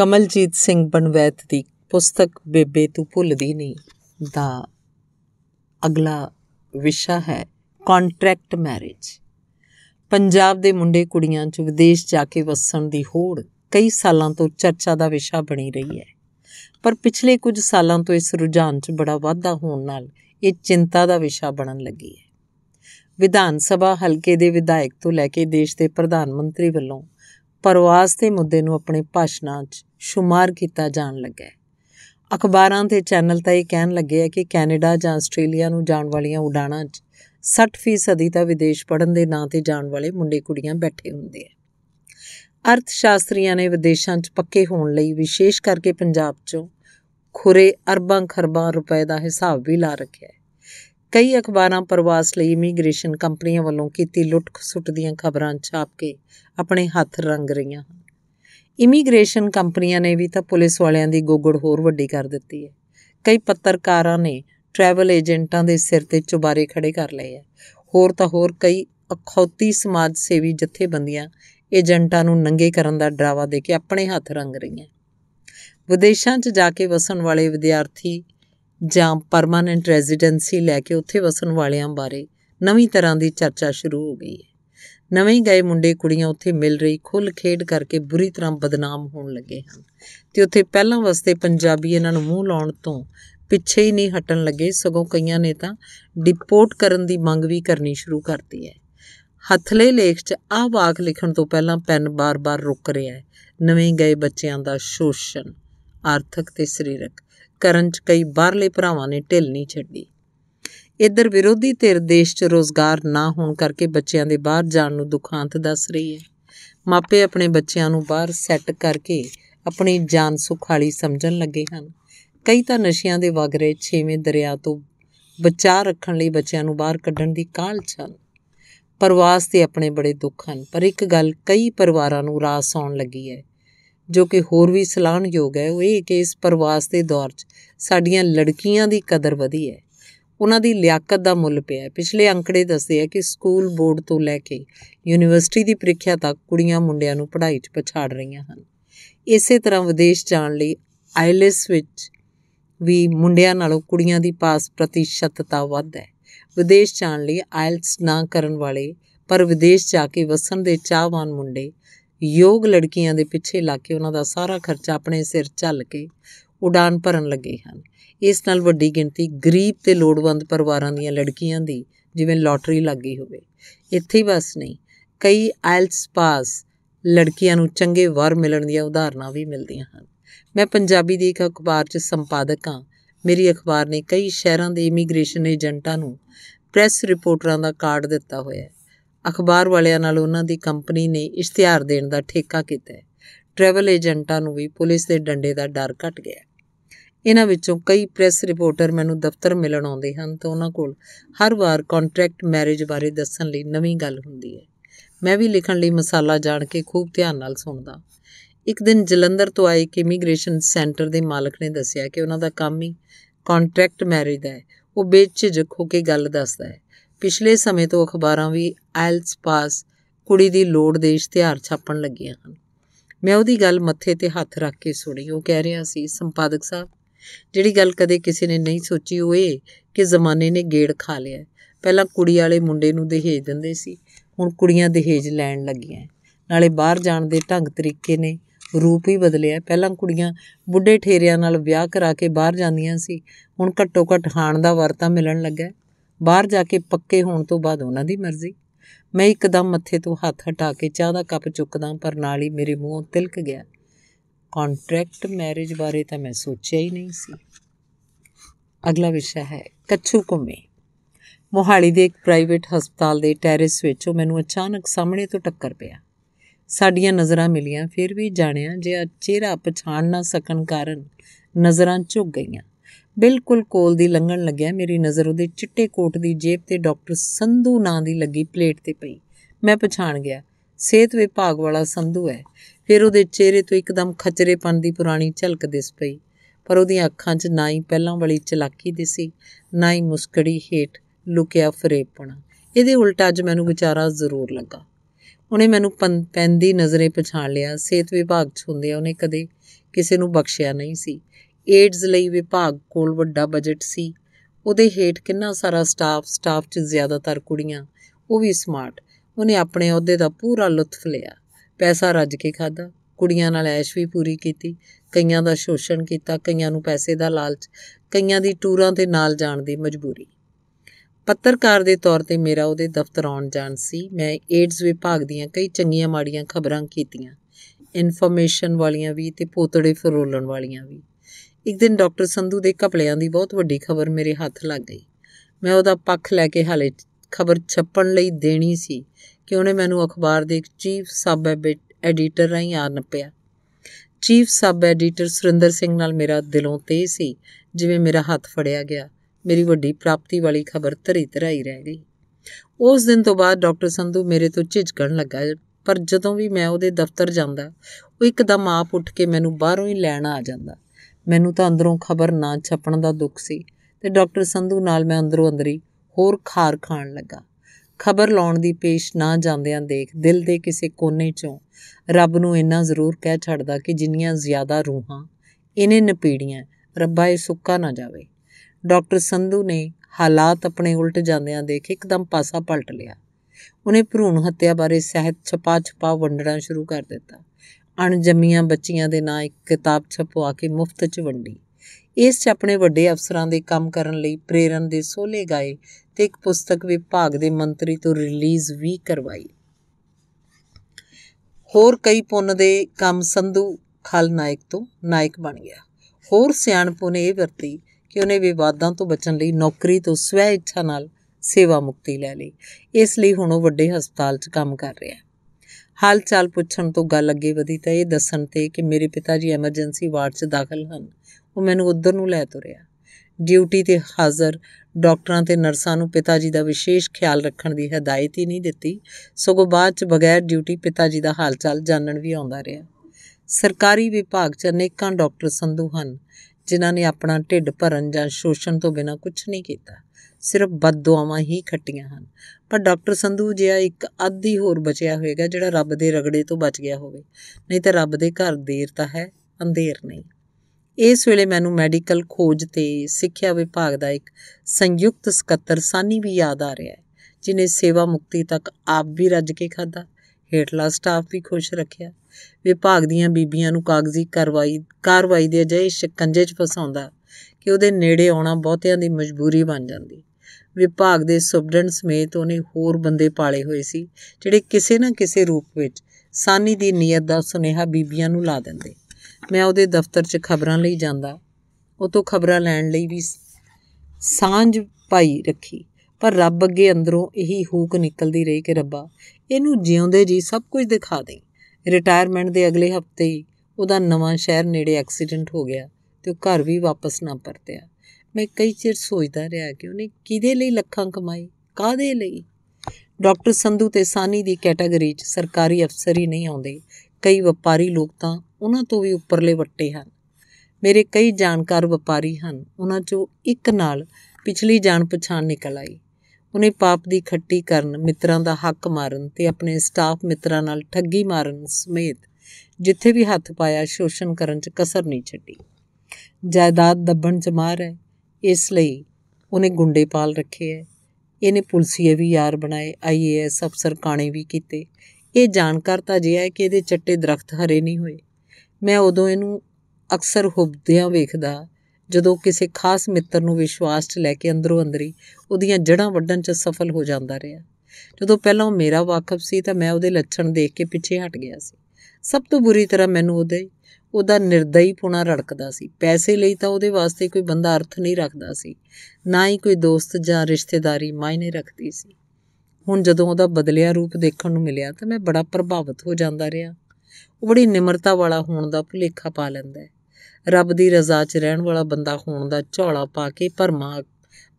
ਕਮਲਜੀਤ ਸਿੰਘ ਬਨਵੈਤ ਦੀ ਪੁਸਤਕ ਬੇਬੇ ਤੂੰ ਭੁੱਲਦੀ ਨਹੀਂ ਦਾ ਅਗਲਾ ਵਿਸ਼ਾ ਹੈ ਕੰਟਰੈਕਟ ਮੈਰਿਜ ਪੰਜਾਬ ਦੇ ਮੁੰਡੇ ਕੁੜੀਆਂ 'ਚ ਵਿਦੇਸ਼ ਜਾ ਕੇ ਵਸਣ ਦੀ ਹੋੜ ਕਈ ਸਾਲਾਂ ਤੋਂ ਚਰਚਾ ਦਾ ਵਿਸ਼ਾ ਬਣੀ ਰਹੀ ਹੈ ਪਰ ਪਿਛਲੇ ਕੁਝ ਸਾਲਾਂ ਤੋਂ ਇਸ ਰੁਝਾਨ 'ਚ ਬੜਾ ਵਾਧਾ ਹੋਣ ਨਾਲ ਇਹ ਚਿੰਤਾ ਦਾ ਵਿਸ਼ਾ ਬਣਨ ਲੱਗੀ ਹੈ ਵਿਧਾਨ ਸਭਾ ਹਲਕੇ ਦੇ ਵਿਧਾਇਕ ਤੋਂ ਲੈ ਕੇ ਦੇਸ਼ ਦੇ ਪ੍ਰਧਾਨ ਮੰਤਰੀ ਵੱਲੋਂ ਪਰਵਾਸ ਦੇ ਮੁੱਦੇ ਨੂੰ ਆਪਣੇ ਭਾਸ਼ਣਾਂ 'ਚ ਸ਼ੁਮਾਰ ਕੀਤਾ ਜਾਣ ਲੱਗਾ ਹੈ ਅਖਬਾਰਾਂ ਤੇ ਚੈਨਲ ਤਾਂ ਇਹ ਕਹਿਣ ਲੱਗੇ ਆ ਕਿ ਕੈਨੇਡਾ ਜਾਂ ਆਸਟ੍ਰੇਲੀਆ ਨੂੰ ਜਾਣ ਵਾਲੀਆਂ ਉਡਾਣਾਂ 'ਚ 60% ਤਾਂ ਵਿਦੇਸ਼ ਪੜਨ ਦੇ ਨਾਂ ਤੇ ਜਾਣ ਵਾਲੇ ਮੁੰਡੇ ਕੁੜੀਆਂ ਬੈਠੇ ਹੁੰਦੇ ਆ ਅਰਥ ਸ਼ਾਸਤਰੀਆਂ ਨੇ ਵਿਦੇਸ਼ਾਂ 'ਚ ਪੱਕੇ ਹੋਣ ਲਈ ਵਿਸ਼ੇਸ਼ ਕਰਕੇ ਪੰਜਾਬ 'ਚੋਂ ਖੁਰੇ ਅਰਬਾਂ ਖਰਬਾਂ ਰੁਪਏ ਦਾ ਹਿਸਾਬ ਵੀ ਲਾ ਰੱਖਿਆ ਹੈ ਕਈ ਅਖਬਾਰਾਂ ਪ੍ਰਵਾਸ ਲਈ ਇਮੀਗ੍ਰੇਸ਼ਨ ਕੰਪਨੀਆਂ ਵੱਲੋਂ ਕੀਤੀ ਲੁੱਟ-ਖਸੁੱਟ ਦੀਆਂ ਖਬਰਾਂ ਛਾਪ ਕੇ ਆਪਣੇ ਹੱਥ ਰੰਗ ਰਹੀਆਂ ਹਨ ਇਮੀਗ੍ਰੇਸ਼ਨ ਕੰਪਨੀਆਂ ਨੇ ਵੀ ਤਾਂ ਪੁਲਿਸ ਵਾਲਿਆਂ ਦੀ ਗੋਗੜ ਹੋਰ ਵੱਡੀ ਕਰ ਦਿੱਤੀ ਹੈ ਕਈ ਪੱਤਰਕਾਰਾਂ ਨੇ ਟਰੈਵਲ ਏਜੰਟਾਂ ਦੇ ਸਿਰ ਤੇ ਚੁਬਾਰੇ ਖੜੇ ਕਰ ਲਏ ਹੈ ਹੋਰ ਤਾਂ ਹੋਰ ਕਈ ਅਖੌਤੀ ਸਮਾਜ ਸੇਵੀ ਜਥੇਬੰਦੀਆਂ ਏਜੰਟਾਂ ਨੂੰ ਨੰਗੇ ਕਰਨ ਦਾ ਡਰਾਵਾ ਦੇ ਕੇ ਆਪਣੇ ਹੱਥ ਰੰਗ ਰਹੀਆਂ ਵਿਦੇਸ਼ਾਂ 'ਚ ਜਾ ਕੇ ਵਸਣ ਵਾਲੇ ਵਿਦਿਆਰਥੀ ਜਾਂ ਪਰਮਾਨੈਂਟ ਰੈਜ਼ੀਡੈਂਸੀ ਲੈ ਕੇ ਉੱਥੇ ਵਸਣ ਵਾਲਿਆਂ ਬਾਰੇ ਨਵੀਂ ਤਰ੍ਹਾਂ ਦੀ ਚਰਚਾ ਸ਼ੁਰੂ ਹੋ ਗਈ ਹੈ ਨਵੇਂ ਗਏ ਮੁੰਡੇ ਕੁੜੀਆਂ ਉੱਥੇ ਮਿਲ ਰਹੀ ਖੁੱਲ ਖੇਡ ਕਰਕੇ ਬੁਰੀ ਤਰ੍ਹਾਂ ਬਦਨਾਮ ਹੋਣ ਲੱਗੇ ਹਨ ਤੇ ਉੱਥੇ ਪਹਿਲਾਂ ਵਸਤੇ ਪੰਜਾਬੀ ਇਹਨਾਂ ਨੂੰ ਮੂੰਹ ਲਾਉਣ ਤੋਂ ਪਿੱਛੇ ਹੀ ਨਹੀਂ ਹਟਣ ਲੱਗੇ ਸਗੋਂ ਕਈਆਂ ਨੇ ਤਾਂ ਡਿਪੋਰਟ ਕਰਨ ਦੀ ਮੰਗ ਵੀ ਕਰਨੀ ਸ਼ੁਰੂ ਕਰਤੀ ਹੈ ਹੱਥਲੇ ਲੇਖ 'ਚ ਆ ਵਾਕ ਲਿਖਣ ਤੋਂ ਪਹਿਲਾਂ ਪੈਨ ਬਾਰ-ਬਾਰ ਰੁਕ ਰਿਹਾ ਹੈ ਨਵੇਂ ਗਏ ਬੱਚਿਆਂ ਦਾ ਸ਼ੋਸ਼ਣ ਆਰਥਿਕ ਤੇ ਸਰੀਰਕ ਕਰਨ 'ਚ ਕਈ ਬਾਹਰਲੇ ਭਰਾਵਾਂ ਨੇ ਢਿੱਲ ਨਹੀਂ ਛੱਡੀ ਇੱਧਰ ਵਿਰੋਧੀ ਧਿਰ ਦੇਸ਼ 'ਚ ਰੋਜ਼ਗਾਰ ਨਾ ਹੋਣ ਕਰਕੇ ਬੱਚਿਆਂ ਦੇ ਬਾਹਰ ਜਾਣ ਨੂੰ ਦੁਖਾਂਤ ਦੱਸ ਰਹੀ ਹੈ ਮਾਪੇ ਆਪਣੇ ਬੱਚਿਆਂ ਨੂੰ ਬਾਹਰ ਸੈੱਟ ਕਰਕੇ ਆਪਣੀ ਜਾਨ ਸੁਖਾਲੀ ਸਮਝਣ ਲੱਗੇ ਹਨ ਕਈ ਤਾਂ ਨਸ਼ਿਆਂ ਦੇ ਵਗ ਰਹੇ ਛੇਵੇਂ ਦਰਿਆ ਤੋਂ ਬਚਾ ਰੱਖਣ ਲਈ ਬੱਚਿਆਂ ਨੂੰ ਬਾਹਰ ਕੱਢਣ ਦੀ ਕਾਹਲ ਚੱਲ ਪਰਵਾਸ ਤੇ ਆਪਣੇ ਬੜੇ ਦੁੱਖ ਹਨ ਪਰ ਇੱਕ ਗੱਲ ਕਈ ਪਰਿਵਾਰਾਂ ਨੂੰ ਰਾਸ ਆਉਣ ਲੱਗੀ ਹੈ ਜੋ ਕਿ ਹੋਰ ਵੀ ਸਲਾਹਣਯੋਗ ਹੈ ਉਹ ਇਹ ਕਿ ਇਸ ਪਰਵਾਸ ਦੇ ਦੌਰ 'ਚ ਸਾਡੀਆਂ ਲੜਕੀਆਂ ਦੀ ਕਦਰ ਵਧੀ ਹੈ ਉਹਨਾਂ ਦੀ ਲਿਆਕਤ ਦਾ ਮੁੱਲ ਪਿਆ ਪਿਛਲੇ ਅੰਕੜੇ ਦੱਸਦੇ ਆ ਕਿ ਸਕੂਲ ਬੋਰਡ ਤੋਂ ਲੈ ਕੇ ਯੂਨੀਵਰਸਿਟੀ ਦੀ ਪ੍ਰੀਖਿਆ ਤੱਕ ਕੁੜੀਆਂ ਮੁੰਡਿਆਂ ਨੂੰ ਪੜ੍ਹਾਈ 'ਚ ਪਛਾੜ ਰਹੀਆਂ ਹਨ ਇਸੇ ਤਰ੍ਹਾਂ ਵਿਦੇਸ਼ ਜਾਣ ਲਈ ਆਈਲੈਸ ਵਿੱਚ ਵੀ ਮੁੰਡਿਆਂ ਨਾਲੋਂ ਕੁੜੀਆਂ ਦੀ ਪਾਸ ਪ੍ਰਤੀਸ਼ਤਤਾ ਵੱਧ ਹੈ ਵਿਦੇਸ਼ ਜਾਣ ਲਈ ਆਇਲਸ ਨਾ ਕਰਨ ਵਾਲੇ ਪਰ ਵਿਦੇਸ਼ ਜਾ ਕੇ ਵਸਣ ਦੇ ਚਾਹਵਾਨ ਮੁੰਡੇ ਯੋਗ ਲੜਕੀਆਂ ਦੇ ਪਿੱਛੇ ਲਾ ਕੇ ਉਹਨਾਂ ਦਾ ਸਾਰਾ ਖਰਚਾ ਆਪਣੇ ਸਿਰ ਚੱਲ ਕੇ ਉਡਾਨ ਭਰਨ ਲੱਗੇ ਹਨ ਇਸ ਨਾਲ ਵੱਡੀ ਗਿਣਤੀ ਗਰੀਬ ਤੇ ਲੋੜਵੰਦ ਪਰਿਵਾਰਾਂ ਦੀਆਂ ਲੜਕੀਆਂ ਦੀ ਜਿਵੇਂ ਲੱਗ ਲੱਗੀ ਹੋਵੇ ਇੱਥੇ ਹੀ ਬਸ ਨਹੀਂ ਕਈ ਆਇਲਸ ਪਾਸ ਲੜਕੀਆਂ ਨੂੰ ਚੰਗੇ ਵਰ ਮਿਲਣ ਦੀਆਂ ਉਦਾਹਰਨਾਂ ਵੀ ਮਿਲਦੀਆਂ ਹਨ ਮੈਂ ਪੰਜਾਬੀ ਦੀ ਇੱਕ ਅਖਬਾਰ 'ਚ ਸੰਪਾਦਕ ਹਾਂ ਮੇਰੀ ਅਖਬਾਰ ਨੇ ਕਈ ਸ਼ਹਿਰਾਂ ਦੇ ਇਮੀਗ੍ਰੇਸ਼ਨ ਏਜੰਟਾਂ ਨੂੰ ਪ੍ਰੈਸ ਰਿਪੋਰਟਰਾਂ ਦਾ ਕਾਰਡ ਦਿੱਤਾ ਹੋਇਆ ਹੈ ਅਖਬਾਰ ਵਾਲਿਆਂ ਨਾਲ ਉਹਨਾਂ ਦੀ ਕੰਪਨੀ ਨੇ ਇਸ਼ਤਿਹਾਰ ਦੇਣ ਦਾ ਠੇਕਾ ਕੀਤਾ ਹੈ ਟਰੈਵਲ ਏਜੰਟਾਂ ਨੂੰ ਵੀ ਪੁਲਿਸ ਦੇ ਡੰਡੇ ਦਾ ਡਰ ਘਟ ਗਿਆ ਇਹਨਾਂ ਵਿੱਚੋਂ ਕਈ ਪ੍ਰੈਸ ਰਿਪੋਰਟਰ ਮੈਨੂੰ ਦਫ਼ਤਰ ਮਿਲਣ ਆਉਂਦੇ ਹਨ ਤਾਂ ਉਹਨਾਂ ਕੋਲ ਹਰ ਵਾਰ ਕੰਟਰੈਕਟ ਮੈਰਿਜ ਬਾਰੇ ਦੱਸਣ ਲਈ ਨਵੀਂ ਗੱਲ ਹੁੰਦੀ ਹੈ ਮੈਂ ਵੀ ਲਿਖਣ ਲਈ ਮਸਾਲਾ ਜਾਣ ਕੇ ਖੂਬ ਧਿਆਨ ਨਾਲ ਸੁਣਦਾ ਇੱਕ ਦਿਨ ਜਲੰਧਰ ਤੋਂ ਆਏ ਕਿ ਇਮੀਗ੍ਰੇਸ਼ਨ ਸੈਂਟਰ ਦੇ ਮਾਲਕ ਨੇ ਦੱਸਿਆ ਕਿ ਉਹਨਾਂ ਦਾ ਕੰਮ ਹੀ ਕੰਟਰੈਕਟ ਮੈਰਿਜ ਦਾ ਹੈ ਉਹ ਬੇਝਿਜਕ ਜਖੋ ਕੇ ਗੱਲ ਦੱਸਦਾ ਹੈ ਪਿਛਲੇ ਸਮੇਂ ਤੋਂ ਅਖਬਾਰਾਂ ਵੀ ਆਇਲਸ ਪਾਸ ਕੁੜੀ ਦੀ ਲੋੜ ਦੇ ਇਸ਼ਤਿਹਾਰ ਛਾਪਣ ਲੱਗੀਆਂ ਹਨ ਮੈਂ ਉਹਦੀ ਗੱਲ ਮੱਥੇ ਤੇ ਹੱਥ ਰੱਖ ਕੇ ਸੁਣੀ ਉਹ ਕਹਿ ਰਿਹਾ ਸੀ ਸੰਪਾਦਕ ਸਾਹਿਬ ਜਿਹੜੀ ਗੱਲ ਕਦੇ ਕਿਸੇ ਨੇ ਨਹੀਂ ਸੋਚੀ ਉਹ ਇਹ ਕਿ ਜ਼ਮਾਨੇ ਨੇ ਗੇੜ ਖਾ ਲਿਆ ਪਹਿਲਾਂ ਕੁੜੀ ਵਾਲੇ ਮੁੰਡੇ ਨੂੰ ਦਹੇਜ ਦਿੰਦੇ ਸੀ ਹੁਣ ਕੁੜੀਆਂ ਦਹੇਜ ਲੈਣ ਲੱਗੀਆਂ ਨਾਲੇ ਬਾਹਰ ਜਾਣ ਦੇ ਢੰਗ ਤਰੀਕੇ ਨੇ ਰੂਪ ਹੀ ਬਦਲਿਆ ਪਹਿਲਾਂ ਕੁੜੀਆਂ ਬੁੱਢੇ ਠੇਰਿਆਂ ਨਾਲ ਵਿਆਹ ਕਰਾ ਕੇ ਬਾਹਰ ਜਾਂਦੀਆਂ ਸੀ ਹੁਣ ਘੱਟੋ ਘੱਟ ਖਾਣ ਦਾ ਵਰਤਾ ਮਿਲਣ ਲੱਗਾ ਬਾਹਰ ਜਾ ਕੇ ਪੱਕੇ ਹੋਣ ਤੋਂ ਬਾਅਦ ਉਹਨਾਂ ਦੀ ਮਰਜ਼ੀ ਮੈਂ ਇੱਕਦਮ ਮੱਥੇ ਤੋਂ ਹੱਥ ਹਟਾ ਕੇ ਚਾਹ ਦਾ ਕੱਪ ਚੁੱਕਦਾ ਪਰ ਨਾਲ ਹੀ ਮੇਰੇ ਮੂੰਹੋਂ ਤਿਲਕ ਗਿਆ ਕੰਟਰੈਕਟ ਮੈਰਿਜ ਬਾਰੇ ਤਾਂ ਮੈਂ ਸੋਚਿਆ ਹੀ ਨਹੀਂ ਸੀ ਅਗਲਾ ਵਿਸ਼ਾ ਹੈ ਕੱਛੂ ਕੁਮੇ ਮੋਹਾਲੀ ਦੇ ਇੱਕ ਪ੍ਰਾਈਵੇਟ ਹਸਪਤਾਲ ਦੇ ਟੈਰੇਸ ਵਿੱਚੋਂ ਮੈਨੂੰ ਅਚਾਨਕ ਸਾਹਮਣੇ ਤੋਂ ਟੱਕਰ ਪਿਆ ਸਾਡੀਆਂ ਨਜ਼ਰਾਂ ਮਿਲੀਆਂ ਫਿਰ ਵੀ ਜਾਣਿਆ ਜੇ ਚਿਹਰਾ ਪਛਾਣ ਨਾ ਸਕਣ ਕਾਰਨ ਨਜ਼ਰਾਂ ਝੁਕ ਗਈਆਂ ਬਿਲਕੁਲ ਕੋਲ ਦੀ ਲੰਘਣ ਲੱਗਿਆ ਮੇਰੀ ਨਜ਼ਰ ਉਹਦੇ ਚਿੱਟੇ ਕੋਟ ਦੀ ਜੇਬ ਤੇ ਡਾਕਟਰ ਸੰਧੂ ਨਾਂ ਦੀ ਲੱਗੀ ਪਲੇਟ ਤੇ ਪਈ ਮੈਂ ਪਛਾਣ ਗਿਆ ਸਿਹਤ ਵਿਭਾਗ ਵਾਲਾ ਸੰਧੂ ਹੈ ਫਿਰ ਉਹਦੇ ਚਿਹਰੇ ਤੋਂ ਇੱਕਦਮ ਖਚਰੇਪਨ ਦੀ ਪੁਰਾਣੀ ਝਲਕ ਦਿਸ ਪਈ ਪਰ ਉਹਦੀਆਂ ਅੱਖਾਂ 'ਚ ਨਾ ਹੀ ਪਹਿਲਾਂ ਵਾਲੀ ਚਲਾਕੀ ਦਿਸੀ ਨਾ ਹੀ ਮੁਸਕੜੀ ਹੇਠ ਲੁਕਿਆ ਫਰੇਪਣਾ ਇਹਦੇ ਉਲਟ ਅੱਜ ਮੈਨੂੰ ਵਿਚਾਰਾ ਜ਼ਰੂਰ ਲੱਗਾ ਉਹਨੇ ਮੈਨੂੰ ਪੈਂਦੀ ਨਜ਼ਰੇ ਪਛਾਣ ਲਿਆ ਸਿਹਤ ਵਿਭਾਗ 'ਚ ਆ ਉਹਨੇ ਕਦੇ ਕਿਸੇ ਨੂੰ ਬਖਸ਼ਿਆ ਨਹੀਂ ਸੀ ਏਡਜ਼ ਲਈ ਵਿਭਾਗ ਕੋਲ ਵੱਡਾ ਬਜਟ ਸੀ ਉਹਦੇ ਹੇਠ ਕਿੰਨਾ ਸਾਰਾ ਸਟਾਫ ਸਟਾਫ 'ਚ ਜ਼ਿਆਦਾਤਰ ਕੁੜੀਆਂ ਉਹ ਵੀ ਸਮਾਰਟ ਉਹਨੇ ਆਪਣੇ ਅਹੁਦੇ ਦਾ ਪੂਰਾ ਲੁਤਫ ਲਿਆ ਪੈਸਾ ਰੱਜ ਕੇ ਖਾਦਾ ਕੁੜੀਆਂ ਨਾਲ ਐਸ਼ ਵੀ ਪੂਰੀ ਕੀਤੀ ਕਈਆਂ ਦਾ ਸ਼ੋਸ਼ਣ ਕੀਤਾ ਕਈਆਂ ਨੂੰ ਪੈਸੇ ਦਾ ਲਾਲਚ ਕਈਆਂ ਦੀ ਟੂਰਾਂ ਤੇ ਨਾਲ ਜਾਣ ਦੀ ਮਜਬੂਰੀ ਪੱਤਰਕਾਰ ਦੇ ਤੌਰ ਤੇ ਮੇਰਾ ਉਹਦੇ ਦਫ਼ਤਰ ਆਉਣ ਜਾਣ ਸੀ ਮੈਂ ਏਡਜ਼ ਵਿਭਾਗ ਦੀਆਂ ਕਈ ਚੰਗੀਆਂ ਮਾੜੀਆਂ ਖਬਰਾਂ ਕੀਤੀਆਂ ਇਨਫੋਰਮੇਸ਼ਨ ਵਾਲੀਆਂ ਵੀ ਤੇ ਪੋਤੜੇ ਫਰੋਲਣ ਵਾਲੀਆਂ ਵੀ ਇੱਕ ਦਿਨ ਡਾਕਟਰ ਸੰਧੂ ਦੇ ਘਪਲਿਆਂ ਦੀ ਬਹੁਤ ਵੱਡੀ ਖਬਰ ਮੇਰੇ ਹੱਥ ਲੱਗ ਗਈ ਮੈਂ ਉਹਦਾ ਪੱਖ ਲੈ ਕੇ ਹਾਲੇ ਖਬਰ ਛੱਪਣ ਲਈ ਦੇਣੀ ਸੀ ਕਿ ਉਹਨੇ ਮੈਨੂੰ ਅਖਬਾਰ ਦੇ ਇੱਕ ਚੀਫ ਸਬ ਐਡੀਟਰ ਰਹੀ ਆ ਨੱਪਿਆ chief sub editor Surinder Singh ਨਾਲ ਮੇਰਾ ਦਿਲੋਂ ਤੇ ਸੀ ਜਿਵੇਂ ਮੇਰਾ ਹੱਥ ਫੜਿਆ ਗਿਆ ਮੇਰੀ ਵੱਡੀ ਪ੍ਰਾਪਤੀ ਵਾਲੀ ਖਬਰ ਧਰੀ ਧਰਾਈ ਰਹਿ ਗਈ ਉਸ ਦਿਨ ਤੋਂ ਬਾਅਦ ਡਾਕਟਰ ਸੰਧੂ ਮੇਰੇ ਤੋਂ ਝਿਜਕਣ ਲੱਗਾ ਪਰ ਜਦੋਂ ਵੀ ਮੈਂ ਉਹਦੇ ਦਫ਼ਤਰ ਜਾਂਦਾ ਉਹ ਇੱਕਦਮ ਆਪ ਉੱਠ ਕੇ ਮੈਨੂੰ ਬਾਹਰੋਂ ਹੀ ਲੈਣ ਆ ਜਾਂਦਾ ਮੈਨੂੰ ਤਾਂ ਅੰਦਰੋਂ ਖਬਰ ਨਾ ਛਪਣ ਦਾ ਦੁੱਖ ਸੀ ਤੇ ਡਾਕਟਰ ਸੰਧੂ ਨਾਲ ਮੈਂ ਅੰਦਰੋਂ ਅੰਦਰੀ ਹੋਰ ਖਾਰ ਖਾਣ ਲੱਗਾ ਖਬਰ ਲਾਉਣ ਦੀ ਪੇਸ਼ ਨਾ ਜਾਂਦਿਆਂ ਦੇਖ ਦਿਲ ਦੇ ਕਿਸੇ ਕੋਨੇ 'ਚੋਂ ਰੱਬ ਨੂੰ ਇੰਨਾ ਜ਼ਰੂਰ ਕਹਿ ਛੱਡਦਾ ਕਿ ਜਿੰਨੀਆਂ ਜ਼ਿਆਦਾ ਰੂਹਾਂ ਇਹਨੇ ਨਪੀੜੀਆਂ ਰੱਬਾ ਇਹ ਸੁੱਕਾ ਨਾ ਜਾਵੇ ਡਾਕਟਰ ਸੰਧੂ ਨੇ ਹਾਲਾਤ ਆਪਣੇ ਉਲਟ ਜਾਂਦਿਆਂ ਦੇਖ ਇੱਕਦਮ ਪਾਸਾ ਪਲਟ ਲਿਆ ਉਹਨੇ ਭਰੂਣ ਹੱਤਿਆ ਬਾਰੇ ਸਹਿਤ ਛਪਾ ਛਪਾ ਵੰਡਣਾ ਸ਼ੁਰੂ ਕਰ ਦਿੱਤਾ ਅਣਜੰਮੀਆਂ ਬੱਚੀਆਂ ਦੇ ਨਾਂ ਇੱਕ ਕਿਤਾਬ ਛਪਵਾ ਕੇ ਮੁਫਤ 'ਚ ਵੰਡੀ ਇਸ 'ਚ ਆਪਣੇ ਵੱਡੇ ਅਫਸਰਾਂ ਦੇ ਕੰਮ ਕਰਨ ਲਈ ਪ੍ਰੇਰਨ ਦੇ ਸੋਲੇ ਗਾਏ ਤੇ ਇੱਕ ਪੁਸਤਕ ਵਿਭਾਗ ਦੇ ਮੰਤਰੀ ਤੋਂ ਰਿਲੀਜ਼ ਵੀ ਕਰਵਾਈ ਹੋਰ ਕਈ ਪੁੰਨ ਦੇ ਕੰਮ ਸੰਧੂ ਖਲ ਨਾਇਕ ਤੋਂ ਨਾਇਕ ਬਣ ਗਿਆ ਹੋਰ ਸਿਆਣ ਨੇ ਇਹ ਵਰਤੀ ਕਿ ਉਹਨੇ ਵਿਵਾਦਾਂ ਤੋਂ ਬਚਣ ਲਈ ਨੌਕਰੀ ਤੋਂ ਸਵੈ ਇੱਛਾ ਨਾਲ ਸੇਵਾ ਮੁਕਤੀ ਲੈ ਲਈ ਇਸ ਲਈ ਹੁਣ ਉਹ ਵੱਡੇ ਹਸਪਤਾਲ 'ਚ ਕੰਮ ਕਰ ਰਿਹਾ ਹੈ ਹਾਲ ਚਾਲ ਪੁੱਛਣ ਤੋਂ ਗੱਲ ਅੱਗੇ ਵਧੀ ਤਾਂ ਇਹ ਦੱਸਣ ਤੇ ਕਿ ਮੇਰੇ ਪਿਤਾ ਜੀ ਐਮਰਜੈਂਸੀ ਵਾਰਡ 'ਚ ਦਾਖਲ ਹਨ ਉਹ ਮੈਨੂੰ ਉਧਰ ਨੂੰ ਲੈ ਤੁਰਿਆ ਡਿਊਟੀ ਤੇ ਹਾਜ਼ਰ ਡਾਕਟਰਾਂ ਤੇ ਨਰਸਾਂ ਨੂੰ ਪਿਤਾ ਜੀ ਦਾ ਵਿਸ਼ੇਸ਼ ਖਿਆਲ ਰੱਖਣ ਦੀ ਹਦਾਇਤ ਹੀ ਨਹੀਂ ਦਿੱਤੀ ਸਗੋਂ ਬਾਅਦ ਚ ਬਗੈਰ ਡਿਊਟੀ ਪਿਤਾ ਜੀ ਦਾ ਹਾਲ ਚਾਲ ਜਾਣਨ ਵੀ ਆਉਂਦਾ ਰਿਹਾ ਸਰਕਾਰੀ ਵਿਭਾਗ 'ਚ ਅਨੇਕਾਂ ਡਾਕਟਰ ਸੰਧੂ ਹਨ ਜਿਨ੍ਹਾਂ ਨੇ ਆਪਣਾ ਢਿੱਡ ਭਰਨ ਜਾਂ ਸ਼ੋਸ਼ਣ ਤੋਂ ਬਿਨਾਂ ਕੁਝ ਨਹੀਂ ਕੀਤਾ ਸਿਰਫ ਬਦਦੁਆਵਾਂ ਹੀ ਖੱਟੀਆਂ ਹਨ ਪਰ ਡਾਕਟਰ ਸੰਧੂ ਜਿਹਾ ਇੱਕ ਅੱਧ ਹੀ ਹੋਰ ਬਚਿਆ ਹੋਵੇਗਾ ਜਿਹੜਾ ਰੱਬ ਦੇ ਰਗੜੇ ਤੋਂ ਬਚ ਗਿਆ ਹੋਵੇ ਨਹੀਂ ਤਾਂ ਰੱਬ ਦੇ ਘਰ ਦੇਰ ਤਾਂ ਹੈ ਅੰਧੇਰ ਨਹੀਂ ਇਸ ਵੇਲੇ ਮੈਨੂੰ ਮੈਡੀਕਲ ਖੋਜ ਤੇ ਸਿੱਖਿਆ ਵਿਭਾਗ ਦਾ ਇੱਕ ਸੰਯੁਕਤ ਸਕੱਤਰ ਸਾਨੀ ਵੀ ਯਾਦ ਆ ਰਿਹਾ ਹੈ ਜਿਨੇ ਸੇਵਾ ਮੁਕਤੀ ਤੱਕ ਆਪ ਵੀ ਰੱਜ ਕੇ ਖਾਦਾ ਹੇਟਲਾ ਸਟਾਫ ਵੀ ਖੁਸ਼ ਰੱਖਿਆ ਵਿਭਾਗ ਦੀਆਂ ਬੀਬੀਆਂ ਨੂੰ ਕਾਗਜ਼ੀ ਕਾਰਵਾਈ ਕਾਰਵਾਈ ਦੇ ਜੇ ਸ਼ਿਕੰਜੇ 'ਚ ਫਸਾਉਂਦਾ ਕਿ ਉਹਦੇ ਨੇੜੇ ਆਉਣਾ ਬਹੁਤਿਆਂ ਦੀ ਮਜਬੂਰੀ ਬਣ ਜਾਂਦੀ ਵਿਭਾਗ ਦੇ ਸਬਡੈਂਟ ਸਮੇਤ ਉਹਨੇ ਹੋਰ ਬੰਦੇ ਪਾਲੇ ਹੋਏ ਸੀ ਜਿਹੜੇ ਕਿਸੇ ਨਾ ਕਿਸੇ ਰੂਪ ਵਿੱਚ ਸਾਨੀ ਦੀ ਨੀਅਤ ਦਾ ਸੁਨੇਹਾ ਬੀਬੀਆਂ ਨੂੰ ਲਾ ਦਿੰਦੇ ਮੈਂ ਉਹਦੇ ਦਫ਼ਤਰ 'ਚ ਖਬਰਾਂ ਲਈ ਜਾਂਦਾ ਉਹ ਤੋਂ ਖਬਰਾਂ ਲੈਣ ਲਈ ਵੀ ਸਾਂਝ ਪਾਈ ਰੱਖੀ ਪਰ ਰੱਬ ਅੱਗੇ ਅੰਦਰੋਂ ਇਹੀ ਹੂਕ ਨਿਕਲਦੀ ਰਹੀ ਕਿ ਰੱਬਾ ਇਹਨੂੰ ਜਿਉਂਦੇ ਜੀ ਸਭ ਕੁਝ ਦਿਖਾ ਦੇ ਰਿਟਾਇਰਮੈਂਟ ਦੇ ਅਗਲੇ ਹਫਤੇ ਹੀ ਉਹਦਾ ਨਵਾਂ ਸ਼ਹਿਰ ਨੇੜੇ ਐਕਸੀਡੈਂਟ ਹੋ ਗਿਆ ਤੇ ਉਹ ਘਰ ਵੀ ਵਾਪਸ ਨਾ ਪਰਤਿਆ ਮੈਂ ਕਈ ਚਿਰ ਸੋਚਦਾ ਰਿਹਾ ਕਿ ਉਹਨੇ ਕਿਹਦੇ ਲਈ ਲੱਖਾਂ ਕਮਾਈ ਕਾਦੇ ਲਈ ਡਾਕਟਰ ਸੰਧੂ ਤੇ ਸਾਨੀ ਦੀ ਕੈਟਾਗਰੀ 'ਚ ਸਰਕਾਰੀ ਅਫਸਰ ਹੀ ਨਹੀਂ ਆਉਂਦੇ ਕਈ ਵਪਾਰੀ ਲੋਕ ਤਾਂ ਉਹਨਾਂ ਤੋਂ ਵੀ ਉੱਪਰਲੇ ਵੱਟੇ ਹਨ ਮੇਰੇ ਕਈ ਜਾਣਕਾਰ ਵਪਾਰੀ ਹਨ ਉਹਨਾਂ ਚੋਂ ਇੱਕ ਨਾਲ ਪਿਛਲੀ ਜਾਣ ਪਛਾਣ ਨਿਕਲ ਆਈ ਉਹਨੇ ਪਾਪ ਦੀ ਖੱਟੀ ਕਰਨ ਮਿੱਤਰਾਂ ਦਾ ਹੱਕ ਮਾਰਨ ਤੇ ਆਪਣੇ ਸਟਾਫ ਮਿੱਤਰਾਂ ਨਾਲ ਠੱਗੀ ਮਾਰਨ ਸਮੇਤ ਜਿੱਥੇ ਵੀ ਹੱਥ ਪਾਇਆ ਸ਼ੋਸ਼ਣ ਕਰਨ 'ਚ ਕਸਰ ਨਹੀਂ ਛੱਡੀ ਜਾਇਦਾਦ ਦੱਬਣ 'ਚ ਮਾਰ ਹੈ ਇਸ ਲਈ ਉਹਨੇ ਗੁੰਡੇ ਪਾਲ ਰੱਖੇ ਐ ਇਹਨੇ ਪੁਲਸੀਏ ਵੀ ਯਾਰ ਬਣਾਏ ਆਈਏਐਸ ਅਫਸਰ ਕਾਣੇ ਵੀ ਕੀਤੇ ਇਹ ਜਾਣਕਾਰ ਤਾਂ ਜਿਹਾ ਹੈ ਕਿ ਇਹਦੇ ਚੱਟੇ ਦਰਖਤ ਹਰੇ ਨਹੀਂ ਹੋਏ ਮੈਂ ਉਦੋਂ ਇਹਨੂੰ ਅਕਸਰ ਹੁਬਦਿਆਂ ਵੇਖਦਾ ਜਦੋਂ ਕਿਸੇ ਖਾਸ ਮਿੱਤਰ ਨੂੰ ਵਿਸ਼ਵਾਸ 'ਚ ਲੈ ਕੇ ਅੰਦਰੋਂ ਅੰਦਰੀ ਉਹਦੀਆਂ ਜੜ੍ਹਾਂ ਵੱਢਣ 'ਚ ਸਫਲ ਹੋ ਜਾਂਦਾ ਰਿਹਾ ਜਦੋਂ ਪਹਿਲਾਂ ਉਹ ਮੇਰਾ ਵਾਕਫ ਸੀ ਤਾਂ ਮੈਂ ਉਹਦੇ ਲੱਛਣ ਦੇਖ ਕੇ ਪਿੱਛੇ ਹਟ ਗਿਆ ਸੀ ਸਭ ਤੋਂ ਬੁਰੀ ਤਰ੍ਹਾਂ ਮੈਨੂੰ ਉਹਦੇ ਉਹਦਾ ਨਿਰਦਈ ਪੁਣਾ ਰੜਕਦਾ ਸੀ ਪੈਸੇ ਲਈ ਤਾਂ ਉਹਦੇ ਵਾਸਤੇ ਕੋਈ ਬੰਦਾ ਅਰਥ ਨਹੀਂ ਰੱਖਦਾ ਸੀ ਨਾ ਹੀ ਕੋਈ ਦੋਸਤ ਜਾਂ ਰਿਸ਼ਤੇਦਾਰੀ ਮਾਇਨੇ ਰੱਖਦੀ ਸੀ ਹੁਣ ਜਦੋਂ ਉਹਦਾ ਬਦਲਿਆ ਰੂਪ ਦੇਖਣ ਨੂੰ ਮਿਲਿਆ ਤਾਂ ਮੈਂ ਬੜਾ ਪ੍ਰਭਾਵਿਤ ਹੋ ਜਾਂਦਾ ਰਿਹਾ ਉਹ ਬੜੀ ਨਿਮਰਤਾ ਵਾਲਾ ਹੋਣ ਦਾ ਭੁਲੇਖਾ ਪਾ ਲੈਂਦਾ ਹੈ ਰੱਬ ਦੀ ਰਜ਼ਾ 'ਚ ਰਹਿਣ ਵਾਲਾ ਬੰਦਾ ਹੋਣ ਦਾ ਝੋਲਾ ਪਾ ਕੇ ਪਰਮਾ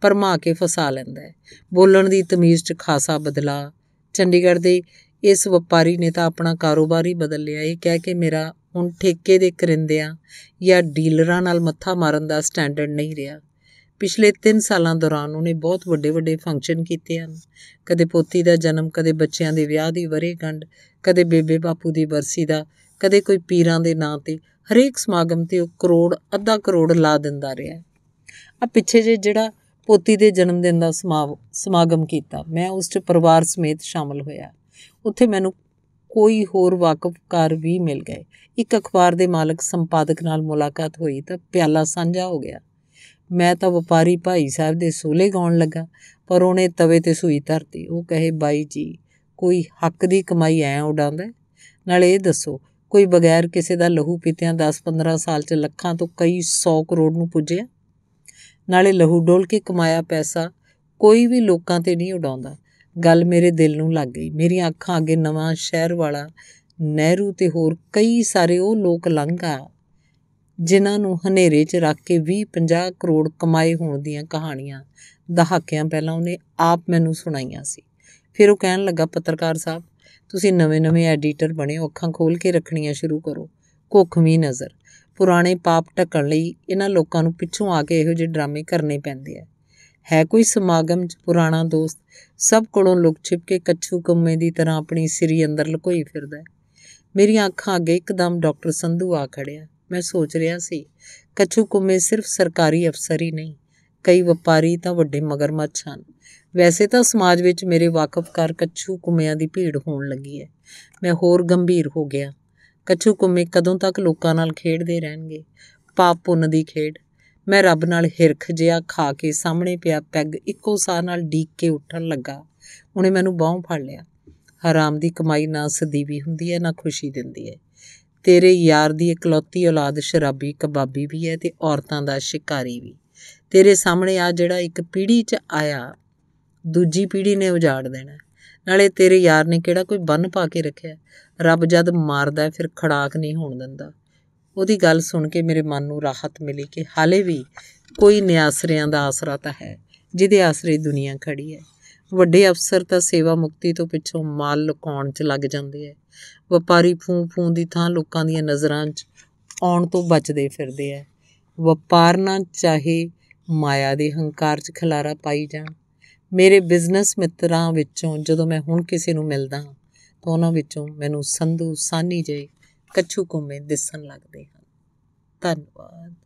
ਪਰਮਾ ਕੇ ਫਸਾ ਲੈਂਦਾ ਹੈ ਬੋਲਣ ਦੀ ਤਮੀਜ਼ 'ਚ ਖਾਸਾ ਬਦਲਾ ਚੰਡੀਗੜ੍ਹ ਦੇ ਇਸ ਵਪਾਰੀ ਨੇ ਤਾਂ ਆਪਣਾ ਕਾਰੋਬਾਰ ਹੀ ਬਦਲ ਲਿਆ ਇਹ ਕਹਿ ਕੇ ਮੇਰਾ ਹੁਣ ਠੇਕੇ ਦੇ ਕਰਿੰਦਿਆਂ ਜਾਂ ਡੀਲਰਾਂ ਨਾਲ ਮੱਥਾ ਮਾਰਨ ਦਾ ਸਟੈਂਡਰਡ ਨਹੀਂ ਰਿਹਾ ਪਿਛਲੇ 3 ਸਾਲਾਂ ਦੌਰਾਨ ਉਹਨੇ ਬਹੁਤ ਵੱਡੇ ਵੱਡੇ ਫੰਕਸ਼ਨ ਕੀਤੇ ਹਨ ਕਦੇ ਪੋਤੀ ਦਾ ਜਨਮ ਕਦੇ ਬੱਚਿਆਂ ਦੇ ਵਿਆਹ ਦੀ ਵਰੇਗੰਢ ਕਦੇ ਬੇਬੇ ਬਾਪੂ ਦੀ ਬਰਸੀ ਦਾ ਕਦੇ ਕੋਈ ਪੀਰਾਂ ਦੇ ਨਾਂ ਤੇ ਹਰੇਕ ਸਮਾਗਮ ਤੇ ਉਹ ਕਰੋੜ ਅੱਧਾ ਕਰੋੜ ਲਾ ਦਿੰਦਾ ਰਿਹਾ ਆ ਪਿੱਛੇ ਜੇ ਜਿਹੜਾ ਪੋਤੀ ਦੇ ਜਨਮ ਦਿਨ ਦਾ ਸਮਾਗਮ ਕੀਤਾ ਮੈਂ ਉਸ 'ਚ ਪਰਿਵਾਰ ਸਮੇਤ ਸ਼ਾਮਲ ਹੋਇਆ ਉੱਥੇ ਮੈਨੂੰ ਕੋਈ ਹੋਰ ਵਾਕਫਕਾਰ ਵੀ ਮਿਲ ਗਏ ਇੱਕ ਅਖਬਾਰ ਦੇ ਮਾਲਕ ਸੰਪਾਦਕ ਨਾਲ ਮੁਲਾਕਾਤ ਹੋਈ ਤਾਂ ਪਿਆਲਾ ਸਾਂਝਾ ਹੋ ਗਿਆ ਮੈਂ ਤਾਂ ਵਪਾਰੀ ਭਾਈ ਸਾਹਿਬ ਦੇ ਸੋਲੇ ਗਾਉਣ ਲੱਗਾ ਪਰ ਉਹਨੇ ਤਵੇ ਤੇ ਸੂਈ ਧਰਤੀ ਉਹ ਕਹੇ ਬਾਈ ਜੀ ਕੋਈ ਹੱਕ ਦੀ ਕਮਾਈ ਐ ਉਡਾਉਂਦਾ ਨਾਲ ਇਹ ਦੱਸੋ ਕੋਈ ਬਗੈਰ ਕਿਸੇ ਦਾ ਲਹੂ ਪੀਤਿਆਂ 10-15 ਸਾਲ 'ਚ ਲੱਖਾਂ ਤੋਂ ਕਈ 100 ਕਰੋੜ ਨੂੰ ਪੁੱਜਿਆ ਨਾਲੇ ਲਹੂ ਡੋਲ ਕੇ ਕਮਾਇਆ ਪੈਸਾ ਕੋਈ ਵੀ ਲੋਕਾਂ ਤੇ ਨਹੀਂ ਉਡਾਉਂਦਾ ਗੱਲ ਮੇਰੇ ਦਿਲ ਨੂੰ ਲੱਗ ਗਈ ਮੇਰੀਆਂ ਅੱਖਾਂ ਅੱਗੇ ਨਵਾਂ ਸ਼ਹਿਰ ਵਾਲਾ ਨਹਿਰੂ ਤੇ ਹੋਰ ਕਈ ਸਾਰੇ ਉਹ ਲੋਕ ਲੰਘਾ ਜਿਨ੍ਹਾਂ ਨੂੰ ਹਨੇਰੇ 'ਚ ਰੱਖ ਕੇ 20-50 ਕਰੋੜ ਕਮਾਏ ਹੋਣ ਦੀਆਂ ਕਹਾਣੀਆਂ ਦਹਾਕਿਆਂ ਪਹਿਲਾਂ ਉਹਨੇ ਆਪ ਮੈਨੂੰ ਸੁਣਾਈਆਂ ਸੀ ਫਿਰ ਉਹ ਕਹਿਣ ਲੱਗਾ ਪੱਤਰਕਾਰ ਸਾਹਿਬ ਤੁਸੀਂ ਨਵੇਂ-ਨਵੇਂ ਐਡੀਟਰ ਬਣੇ ਅੱਖਾਂ ਖੋਲ ਕੇ ਰੱਖਣੀਆਂ ਸ਼ੁਰੂ ਕਰੋ ਕੋਖਵੀਂ ਨਜ਼ਰ ਪੁਰਾਣੇ ਪਾਪ ਟੱਕਣ ਲਈ ਇਹਨਾਂ ਲੋਕਾਂ ਨੂੰ ਪਿੱਛੋਂ ਆ ਕੇ ਇਹੋ ਜਿਹੇ ਡਰਾਮੇ ਕਰਨੇ ਪੈਂਦੇ ਆ ਹੈ ਕੋਈ ਸਮਾਗਮ 'ਚ ਪੁਰਾਣਾ ਦੋਸਤ ਸਭ ਕੋਲੋਂ ਲੁਕ ਛਿਪ ਕੇ ਕੱਛੂ ਕੰਮੇ ਦੀ ਤਰ੍ਹਾਂ ਆਪਣੀ ਸਿਰੀ ਅੰਦਰ ਲੁਕੋਈ ਫਿਰਦਾ ਮੇਰੀਆਂ ਅੱਖਾਂ ਅੱਗੇ ਇੱਕਦਮ ਡਾਕਟਰ ਸੰਧੂ ਆ ਖੜਿਆ ਮੈਂ ਸੋਚ ਰਿਹਾ ਸੀ ਕਛੂ ਕੁਮੇ ਸਿਰਫ ਸਰਕਾਰੀ ਅਫਸਰ ਹੀ ਨਹੀਂ ਕਈ ਵਪਾਰੀ ਤਾਂ ਵੱਡੇ ਮਗਰਮੱਛ ਹਨ ਵੈਸੇ ਤਾਂ ਸਮਾਜ ਵਿੱਚ ਮੇਰੇ ਵਾਕਫ ਕਰ ਕਛੂ ਕੁਮਿਆਂ ਦੀ ਭੀੜ ਹੋਣ ਲੱਗੀ ਹੈ ਮੈਂ ਹੋਰ ਗੰਭੀਰ ਹੋ ਗਿਆ ਕਛੂ ਕੁਮੇ ਕਦੋਂ ਤੱਕ ਲੋਕਾਂ ਨਾਲ ਖੇਡਦੇ ਰਹਿਣਗੇ ਪਾਪ ਪੁੰਨ ਦੀ ਖੇਡ ਮੈਂ ਰੱਬ ਨਾਲ ਹਿਰਖ ਜਿਹਾ ਖਾ ਕੇ ਸਾਹਮਣੇ ਪਿਆ ਪੈਗ ਇੱਕੋ ਸਾਹ ਨਾਲ ਡੀਕ ਕੇ ਉੱਠਣ ਲੱਗਾ ਉਹਨੇ ਮੈਨੂੰ ਬਾਹੋਂ ਫੜ ਲਿਆ ਹਰਾਮ ਦੀ ਕਮਾਈ ਨਾ ਸਦੀਵੀ ਹੁੰਦੀ ਹੈ ਨਾ ਖੁਸ਼ੀ ਦਿੰਦੀ ਹੈ ਤੇਰੇ ਯਾਰ ਦੀ ਇਕਲੌਤੀ ਔਲਾਦ ਸ਼ਰਾਬੀ ਕਬਾਬੀ ਵੀ ਹੈ ਤੇ ਔਰਤਾਂ ਦਾ ਸ਼ਿਕਾਰੀ ਵੀ ਤੇਰੇ ਸਾਹਮਣੇ ਆ ਜਿਹੜਾ ਇੱਕ ਪੀੜ੍ਹੀ 'ਚ ਆਇਆ ਦੂਜੀ ਪੀੜ੍ਹੀ ਨੇ ਉਜਾੜ ਦੇਣਾ ਨਾਲੇ ਤੇਰੇ ਯਾਰ ਨੇ ਕਿਹੜਾ ਕੋਈ ਬੰਨ ਪਾ ਕੇ ਰੱਖਿਆ ਰੱਬ ਜਦ ਮਾਰਦਾ ਫਿਰ ਖੜਾਕ ਨਹੀਂ ਹੋਣ ਦਿੰਦਾ ਉਹਦੀ ਗੱਲ ਸੁਣ ਕੇ ਮੇਰੇ ਮਨ ਨੂੰ ਰਾਹਤ ਮਿਲੀ ਕਿ ਹਾਲੇ ਵੀ ਕੋਈ ਨਿਆਸਰਿਆਂ ਦਾ ਆਸਰਾ ਤਾਂ ਹੈ ਜਿਹਦੇ ਆਸਰੇ ਦੁਨੀਆ ਖੜੀ ਹੈ ਵੱਡੇ ਅਫਸਰ ਤਾਂ ਸੇਵਾ ਮੁਕਤੀ ਤੋਂ ਪਿੱਛੋਂ ਮਾਲ ਲੁਕਾਉਣ 'ਚ ਲੱਗ ਜਾਂਦੇ ਐ ਵਪਾਰੀ ਫੂੰ ਫੂੰ ਦੀ ਥਾਂ ਲੋਕਾਂ ਦੀਆਂ ਨਜ਼ਰਾਂ 'ਚ ਆਉਣ ਤੋਂ ਬਚਦੇ ਫਿਰਦੇ ਐ ਵਪਾਰ ਨਾ ਚਾਹੇ ਮਾਇਆ ਦੇ ਹੰਕਾਰ 'ਚ ਖਲਾਰਾ ਪਾਈ ਜਾਣ ਮੇਰੇ ਬਿਜ਼ਨਸ ਮਿੱਤਰਾਂ ਵਿੱਚੋਂ ਜਦੋਂ ਮੈਂ ਹੁਣ ਕਿਸੇ ਨੂੰ ਮਿਲਦਾ ਤਾਂ ਉਹਨਾਂ ਵਿੱਚੋਂ ਮੈਨੂੰ ਸੰਧੂ ਸਾਨੀ ਜੇ ਕੱਛੂ ਕੁੰਮੇ ਦਿਸਣ ਲੱਗਦੇ ਹਨ ਧੰਨਵਾਦ